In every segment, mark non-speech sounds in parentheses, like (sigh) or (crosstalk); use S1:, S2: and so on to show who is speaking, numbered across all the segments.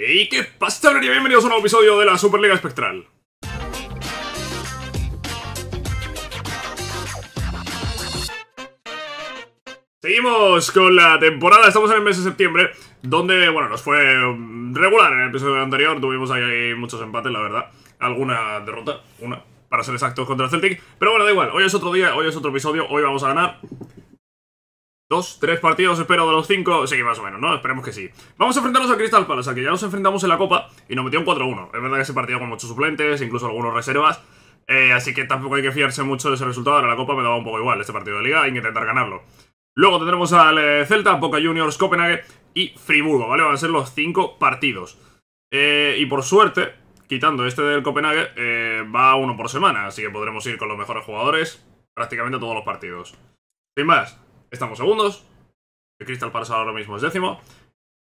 S1: ¡Ey qué pasa, y Bienvenidos a un nuevo episodio de la Superliga Espectral. Seguimos con la temporada, estamos en el mes de septiembre, donde, bueno, nos fue mm, regular en el episodio anterior, tuvimos ahí muchos empates, la verdad. Alguna derrota, una, para ser exactos, contra Celtic. Pero bueno, da igual, hoy es otro día, hoy es otro episodio, hoy vamos a ganar. Dos, tres partidos, espero, de los cinco. Sí, más o menos, ¿no? Esperemos que sí. Vamos a enfrentarnos a Crystal Palace, al que ya nos enfrentamos en la Copa y nos metió un 4-1. Es verdad que ese partido con muchos suplentes, incluso algunos reservas. Eh, así que tampoco hay que fiarse mucho de ese resultado. Ahora la Copa me daba un poco igual este partido de Liga, hay que intentar ganarlo. Luego tendremos al eh, Celta, Boca Juniors, Copenhague y Friburgo, ¿vale? Van a ser los cinco partidos. Eh, y por suerte, quitando este del Copenhague, va uno por semana, así que podremos ir con los mejores jugadores prácticamente todos los partidos. Sin más, Estamos segundos. El Crystal Palace ahora mismo es décimo.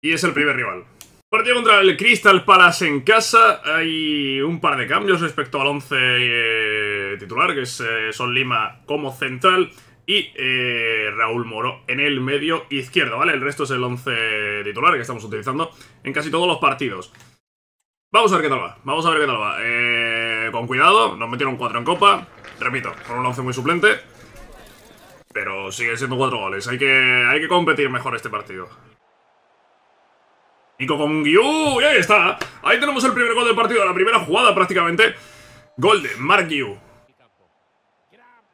S1: Y es el primer rival. Partido contra el Crystal Palace en casa. Hay un par de cambios respecto al 11 eh, titular, que es eh, Son Lima como central y eh, Raúl Moro en el medio izquierdo, ¿vale? El resto es el 11 titular que estamos utilizando en casi todos los partidos. Vamos a ver qué tal va, vamos a ver qué tal va. con cuidado, nos metieron cuatro en copa. Repito, con un 11 muy suplente. Pero sigue siendo cuatro goles. Hay que, hay que competir mejor este partido. Nico con Gyu. Y ahí está. Ahí tenemos el primer gol del partido. La primera jugada prácticamente. Gol de Mark Gyu.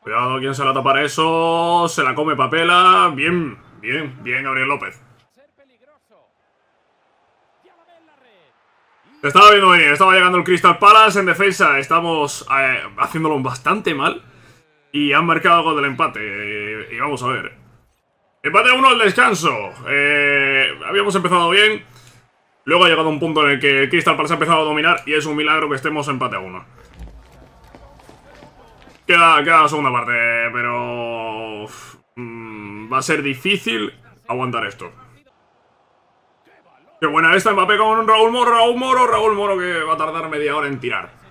S1: Cuidado, ¿quién se la tapa eso? Se la come Papela. Bien, bien, bien Gabriel López. Estaba viendo venir, estaba llegando el Crystal Palace en defensa. Estamos eh, haciéndolo bastante mal y han marcado algo del empate. Eh, y vamos a ver. Empate a uno al descanso. Eh, habíamos empezado bien. Luego ha llegado un punto en el que Crystal Palace ha empezado a dominar y es un milagro que estemos empate a uno. Queda, queda la segunda parte, pero... Mm, va a ser difícil aguantar esto. Qué buena esta Mbappé con Raúl Moro, Raúl Moro, Raúl Moro que va a tardar media hora en tirar.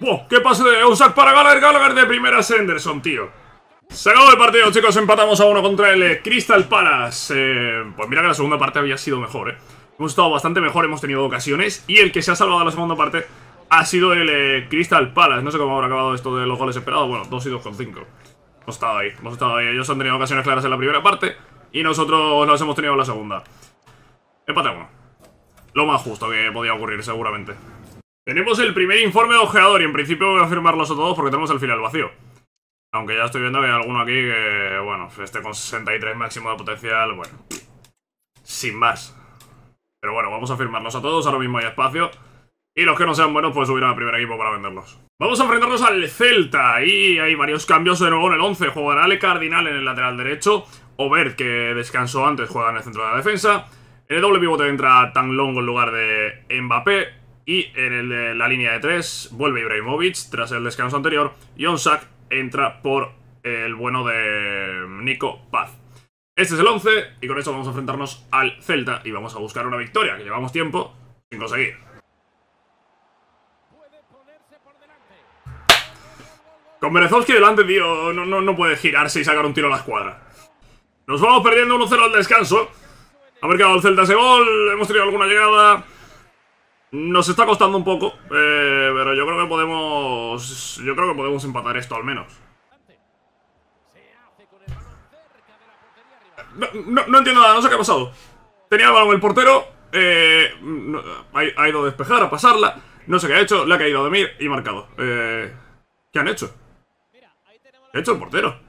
S1: ¡Buah! ¡Qué pase de sac para Gallagher! Gallagher de primera Senderson, tío. Se acabó el partido, chicos. Empatamos a uno contra el eh, Crystal Palace. Eh, pues mira que la segunda parte había sido mejor, eh. Hemos estado bastante mejor, hemos tenido ocasiones. Y el que se ha salvado en la segunda parte ha sido el eh, Crystal Palace. No sé cómo habrá acabado esto de los goles esperados. Bueno, 2 y 2 con 5. Hemos estado ahí, hemos estado ahí. Ellos han tenido ocasiones claras en la primera parte y nosotros las hemos tenido en la segunda. Empate a Lo más justo que podía ocurrir, seguramente. Tenemos el primer informe de ojeador y en principio voy a firmarlos a todos porque tenemos el final vacío. Aunque ya estoy viendo que hay alguno aquí que, bueno, este con 63 máximo de potencial, bueno, sin más. Pero bueno, vamos a firmarlos a todos, ahora mismo hay espacio. Y los que no sean buenos, pues subirán al primer equipo para venderlos. Vamos a enfrentarnos al Celta y hay varios cambios de nuevo en el 11. Jugará Ale Cardinal en el lateral derecho, Obert, que descansó antes, juega en el centro de la defensa. el doble pivote entra Longo en lugar de Mbappé. Y en eh, la línea de 3 vuelve Ibrahimovic tras el descanso anterior. Y Onsak entra por el bueno de Nico Paz. Este es el 11 y con esto vamos a enfrentarnos al Celta y vamos a buscar una victoria que llevamos tiempo sin conseguir. Con Berezovsky delante, tío, no, no, no puede girarse y sacar un tiro a la escuadra. Nos vamos perdiendo 1-0 al descanso. Ha marcado el Celta ese gol, hemos tenido alguna llegada. Nos está costando un poco, eh, pero yo creo que podemos. Yo creo que podemos empatar esto al menos. No, no, entiendo nada, no sé qué ha pasado. Tenía el balón el portero, eh, ha, ido a despejar, a pasarla. No sé qué ha hecho, le ha caído a dormir y marcado. Eh, ¿Qué han hecho? ha hecho el portero?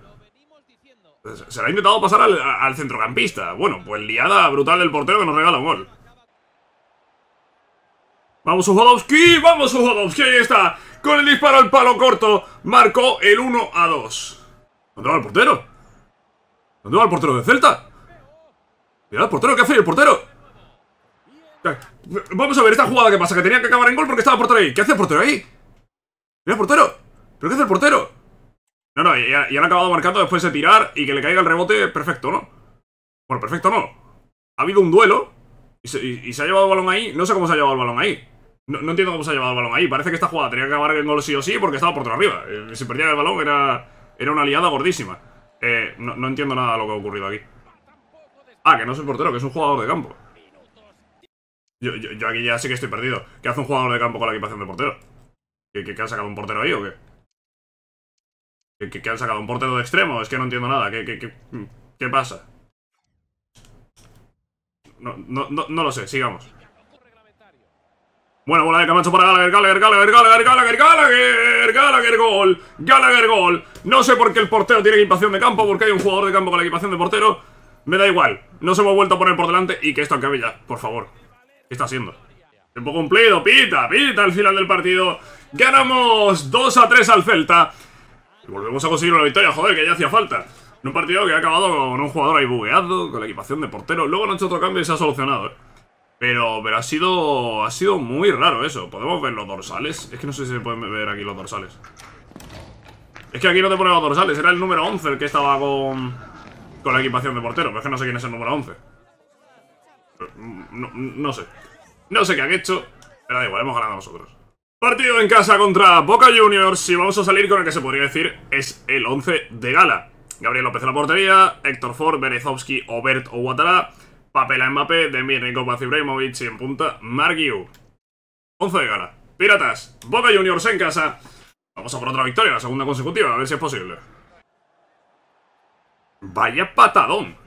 S1: Se, le ha intentado pasar al, al centrocampista. Bueno, pues liada brutal del portero que nos regala un gol. Vamos Ujodowski, vamos Ujodowski, ahí está. Con el disparo al palo corto, marcó el 1 a 2. ¿Dónde va el portero? ¿Dónde va el portero de Celta? Mirad el portero, ¿qué hace el portero? Vamos a ver esta jugada que pasa, que tenía que acabar en gol porque estaba el portero ahí. ¿Qué hace el portero ahí? Mira el portero. ¿Pero qué hace el portero? No, no, ya, han acabado marcando después de tirar y que le caiga el rebote, perfecto, ¿no? Bueno, perfecto no. Ha habido un duelo y se ha llevado el balón ahí. No sé cómo se ha llevado el balón ahí. No, entiendo cómo se ha llevado el balón ahí. Parece que esta jugada tenía que acabar en gol sí o sí porque estaba por arriba. Eh, si perdía el balón era, era una aliada gordísima. Eh, no, entiendo nada de lo que ha ocurrido aquí. Ah, que no es portero, que es un jugador de campo. Yo, aquí ya sé que estoy perdido. ¿Qué hace un jugador de campo con la equipación de portero? ¿Que, que, ha sacado un portero ahí o qué? ¿Que, que, han sacado un portero de extremo? Es que no entiendo nada. ¿Qué, qué, pasa? no, no, no lo sé, sigamos. Buena bola de Camacho para Gallagher, Gallagher, Gallagher, Gallagher, Gallagher, Gallagher, Gallagher, gol, Gallagher, gol. No sé por qué el portero tiene equipación de campo, porque hay un jugador de campo con la equipación de portero. Me da igual, nos hemos vuelto a poner por delante y que esto acabe ya, por favor. ¿Qué está haciendo? Tiempo cumplido, pita, pita al final del partido. Ganamos 2 a 3 al Celta. Y volvemos a conseguir una victoria, joder, que ya hacía falta. En un partido que ha acabado con un jugador ahí bugueado, con la equipación de portero. Luego no han hecho otro cambio y se ha solucionado, eh. Pero, pero ha sido ha sido muy raro eso ¿Podemos ver los dorsales? Es que no sé si se pueden ver aquí los dorsales Es que aquí no te ponen los dorsales Era el número 11 el que estaba con la equipación de portero Pero es que no sé quién es el número 11 mm, mm, No, sé No sé qué han hecho Pero da igual, hemos ganado nosotros Partido en casa contra Boca Juniors Y vamos a salir con el que se podría decir Es el 11 de gala Gabriel López en la portería Héctor Ford, Berezovsky, Obert o Guatará Papel a Mbappé, de y Ibrahimovic y en punta Margiu. 11 de gala. Piratas, Boca Juniors en casa. Vamos a por otra victoria, la segunda consecutiva, a ver si es posible. Vaya patadón.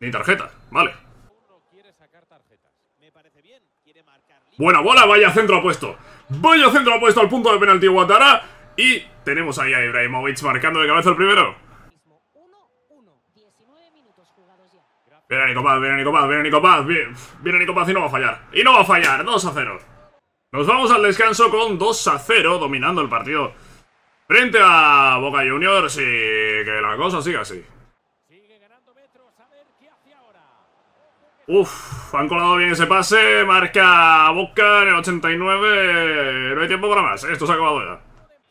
S1: Ni tarjeta, vale. Buena bola, vaya centro apuesto. Vaya centro apuesto al punto de penalti Guatara. Y tenemos ahí a Ibrahimovic marcando de cabeza el primero. Viene Nico Paz, viene Nico Paz, viene Nico Paz, viene Nico Paz y no va a fallar. Y no va a fallar, 2 a 0. Nos vamos al descanso con 2 a 0, dominando el partido. Frente a Boca Juniors y que la cosa siga así. Uf, han colado bien ese pase, marca Boca en el 89, no hay tiempo para más, esto se ha acabado ya.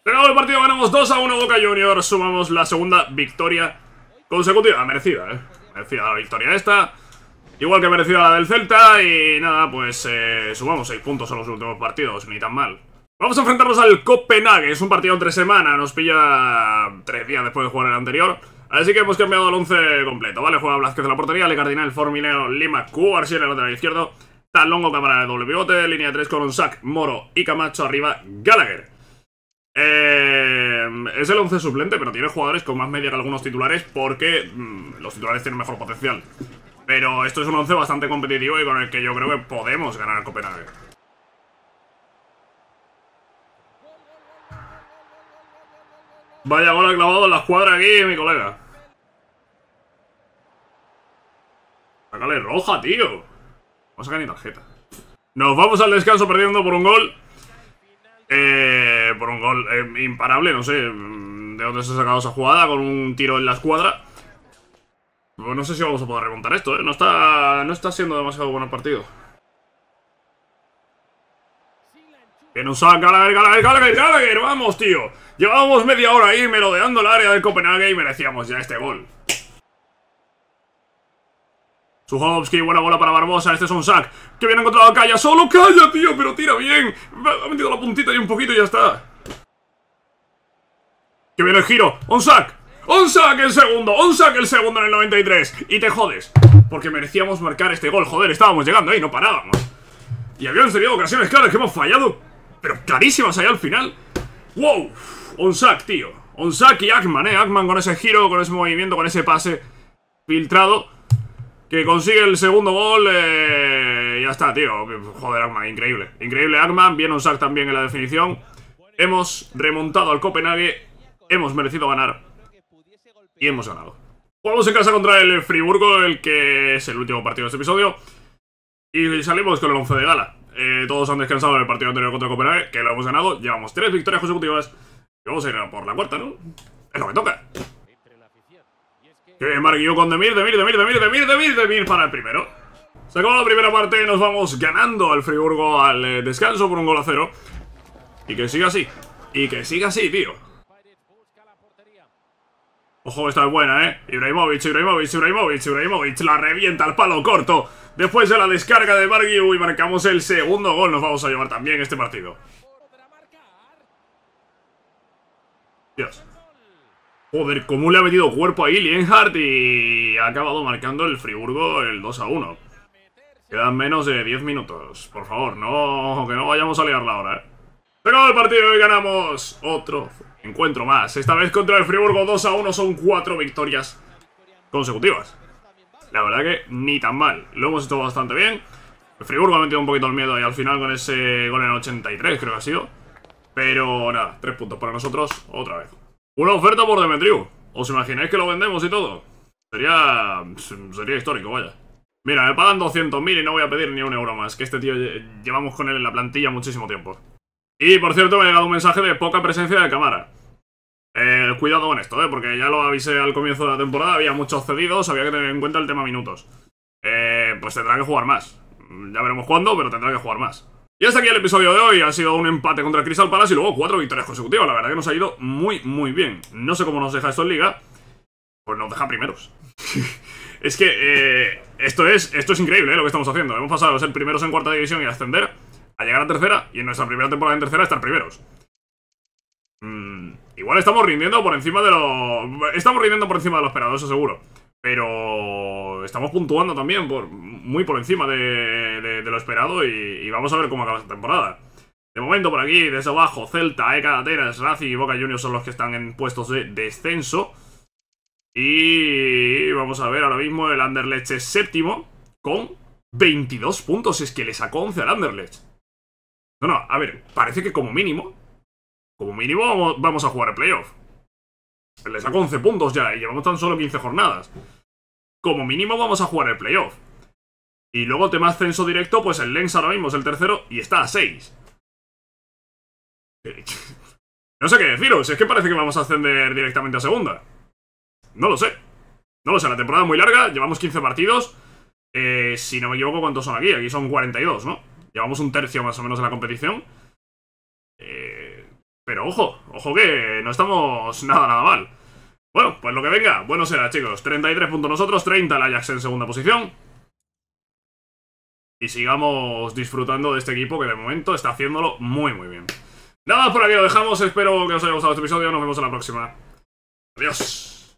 S1: Terminado el partido, ganamos 2 a 1 Boca Juniors, sumamos la segunda victoria consecutiva, merecida, eh. Merecida la victoria esta. Igual que merecida la del Celta y nada, pues subamos eh, sumamos 6 puntos en los últimos partidos, ni tan mal. Vamos a enfrentarnos al Copenhague, es un partido entre semanas nos pilla 3 días después de jugar el anterior. Así que hemos cambiado el 11 completo, ¿vale? Juega Blasquez en la portería, Le Cardinal, Forminero, Lima, Cuarsi en el lateral izquierdo, Talongo, Cámara de doble línea 3 con sac Moro y Camacho arriba, Gallagher. Eh, es el 11 suplente, pero tiene jugadores con más media que algunos titulares porque mm, los titulares tienen mejor potencial. Pero esto es un 11 bastante competitivo y con el que yo creo que podemos ganar a Copenhague. Vaya gol clavado en la escuadra aquí, mi colega. Sácale roja, tío. No saca ni tarjeta. Nos vamos al descanso perdiendo por un gol. Eh por un gol eh, imparable, no sé mm, de dónde se ha sacado esa jugada, con un tiro en la escuadra. Pues no sé si vamos a poder remontar esto, ¿eh? No está, no está siendo demasiado bueno partido. Que nos saca Gallagher, Gallagher, Gallagher, vamos, tío. Llevábamos media hora ahí merodeando el área del Copenhague y merecíamos ya este gol. Suhovsky, buena bola para Barbosa, este es un Que bien encontrado a Calla, solo Calla, tío, pero tira bien Ha metido la puntita y un poquito y ya está Que viene el giro, Onsak Onsak el segundo, Onsak el segundo en el 93 Y te jodes, porque merecíamos marcar este gol Joder, estábamos llegando ahí, no parábamos Y habíamos tenido ocasiones claras que hemos fallado Pero clarísimas allá al final Wow, un tío Onsak y Ackman, eh, Ackman con ese giro, con ese movimiento, con ese pase Filtrado que consigue el segundo gol. Eh, ya está, tío. Joder, arma increíble. Increíble Arma, bien usar también en la definición. Hemos remontado al Copenhague, hemos merecido ganar y hemos ganado. Jugamos en casa contra el Friburgo, el que es el último partido de este episodio. Y salimos con el 11 de gala. Eh, todos han descansado en el partido anterior contra Copenhague, que lo hemos ganado. Llevamos tres victorias consecutivas. Y vamos a ir por la cuarta, ¿no? Es lo que toca. Que bien, con Demir, Demir, Demir, Demir, Demir, Demir, Demir para el primero. Se la primera parte, nos vamos ganando al Friburgo al eh, descanso por un gol a cero. Y que siga así. Y que siga así, tío. Ojo, esta es buena, ¿eh? Ibrahimovic, Ibrahimovic, Ibrahimovic, Ibrahimovic. La revienta al palo corto. Después de la descarga de Marguiu y marcamos el segundo gol. Nos vamos a llevar también este partido. Dios. Joder, cómo le ha metido cuerpo a Ilienhardt eh, y ha acabado marcando el Friburgo el 2 a 1. Quedan menos de 10 minutos. Por favor, no, que no vayamos a liarla ahora. Eh. Se acabó el partido y ganamos otro encuentro más. Esta vez contra el Friburgo 2 a 1 son cuatro victorias consecutivas. La verdad que ni tan mal. Lo hemos hecho bastante bien. El Friburgo ha metido un poquito el miedo ahí al final con ese gol en el 83, creo que ha sido. Pero nada, tres puntos para nosotros otra vez. Una oferta por Demetriu. ¿Os imagináis que lo vendemos y todo? Sería... sería histórico, vaya. Mira, me pagan 200.000 y no voy a pedir ni un euro más, que este tío llevamos con él en la plantilla muchísimo tiempo. Y, por cierto, me ha llegado un mensaje de poca presencia de cámara. Eh, cuidado con esto, ¿eh? porque ya lo avisé al comienzo de la temporada, había muchos cedidos, había que tener en cuenta el tema minutos. Eh, pues tendrá que jugar más. Ya veremos cuándo, pero tendrá que jugar más. Y hasta aquí el episodio de hoy, ha sido un empate contra el Crystal Palace y luego cuatro victorias consecutivas, la verdad que nos ha ido muy, muy bien. No sé cómo nos deja esto en Liga, pues nos deja primeros. (laughs) es que eh, esto, es, esto es increíble eh, lo que estamos haciendo, hemos pasado de ser primeros en cuarta división y ascender, a llegar a tercera, y en nuestra primera temporada en tercera estar primeros. Mm, igual estamos rindiendo por encima de lo... Estamos rindiendo por encima de los esperado, eso seguro. Pero estamos puntuando también muy por encima de, lo esperado y, vamos a ver cómo acaba esta temporada. De momento por aquí, desde abajo, Celta, Eka, Atenas, Racing y Boca Juniors son los que están en puestos de descenso. Y vamos a ver ahora mismo el Anderlecht es séptimo con 22 puntos. Es que le sacó 11 al Anderlecht. No, no, a ver, parece que como mínimo, como mínimo vamos a jugar el playoff les saco 11 puntos ya y llevamos tan solo 15 jornadas. Como mínimo vamos a jugar el playoff. Y luego el tema ascenso directo, pues el Lens ahora mismo es el tercero y está a 6. Eh, (laughs) no sé qué deciros, es que parece que vamos a ascender directamente a segunda. No lo sé. No lo sé, la temporada es muy larga, llevamos 15 partidos. Eh, si no me equivoco, ¿cuántos son aquí? Aquí son 42, ¿no? Llevamos un tercio más o menos de la competición. Eh, pero ojo, ojo que no estamos nada, nada mal. Bueno, pues lo que venga, bueno será, chicos. 33 puntos nosotros, 30 el Ajax en segunda posición. Y sigamos disfrutando de este equipo que de momento está haciéndolo muy, muy bien. Nada más por aquí lo dejamos. Espero que os haya gustado este episodio. Nos vemos en la próxima. Adiós.